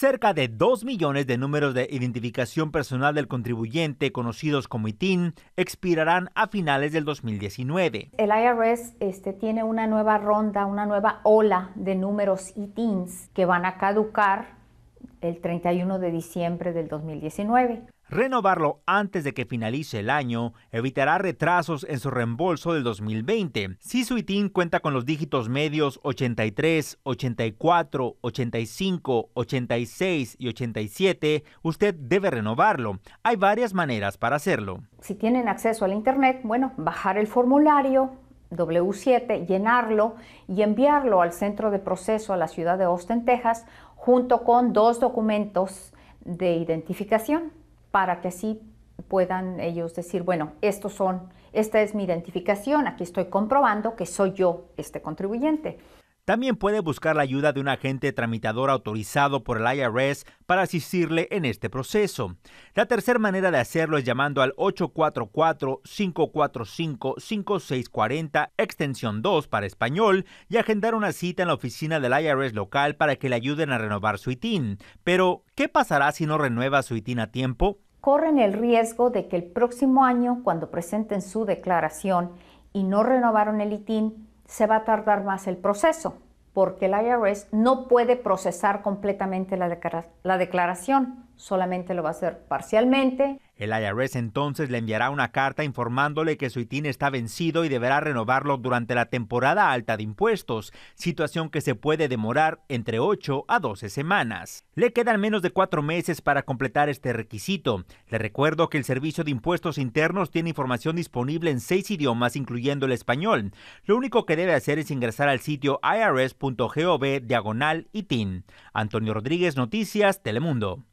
cerca de 2 millones de números de identificación personal del contribuyente, conocidos como ITIN, expirarán a finales del 2019. El IRS este, tiene una nueva ronda, una nueva ola de números ITINs que van a caducar el 31 de diciembre del 2019. Renovarlo antes de que finalice el año evitará retrasos en su reembolso del 2020. Si su ITIN cuenta con los dígitos medios 83, 84, 85, 86 y 87, usted debe renovarlo. Hay varias maneras para hacerlo. Si tienen acceso al Internet, bueno, bajar el formulario, W7, llenarlo y enviarlo al centro de proceso a la ciudad de Austin, Texas, junto con dos documentos de identificación para que así puedan ellos decir, bueno, estos son, esta es mi identificación, aquí estoy comprobando que soy yo este contribuyente. También puede buscar la ayuda de un agente tramitador autorizado por el IRS para asistirle en este proceso. La tercera manera de hacerlo es llamando al 844-545-5640, extensión 2 para español, y agendar una cita en la oficina del IRS local para que le ayuden a renovar su ITIN. Pero, ¿qué pasará si no renueva su ITIN a tiempo? Corren el riesgo de que el próximo año, cuando presenten su declaración y no renovaron el ITIN, se va a tardar más el proceso porque el IRS no puede procesar completamente la, declaración, solamente lo va a hacer parcialmente. El IRS entonces le enviará una carta informándole que su ITIN está vencido y deberá renovarlo durante la temporada alta de impuestos, situación que se puede demorar entre 8 a 12 semanas. Le quedan menos de cuatro meses para completar este requisito. Le recuerdo que el Servicio de Impuestos Internos tiene información disponible en seis idiomas, incluyendo el español. Lo único que debe hacer es ingresar al sitio irs.gov diagonal ITIN. Antonio Rodríguez, Noticias, Telemundo.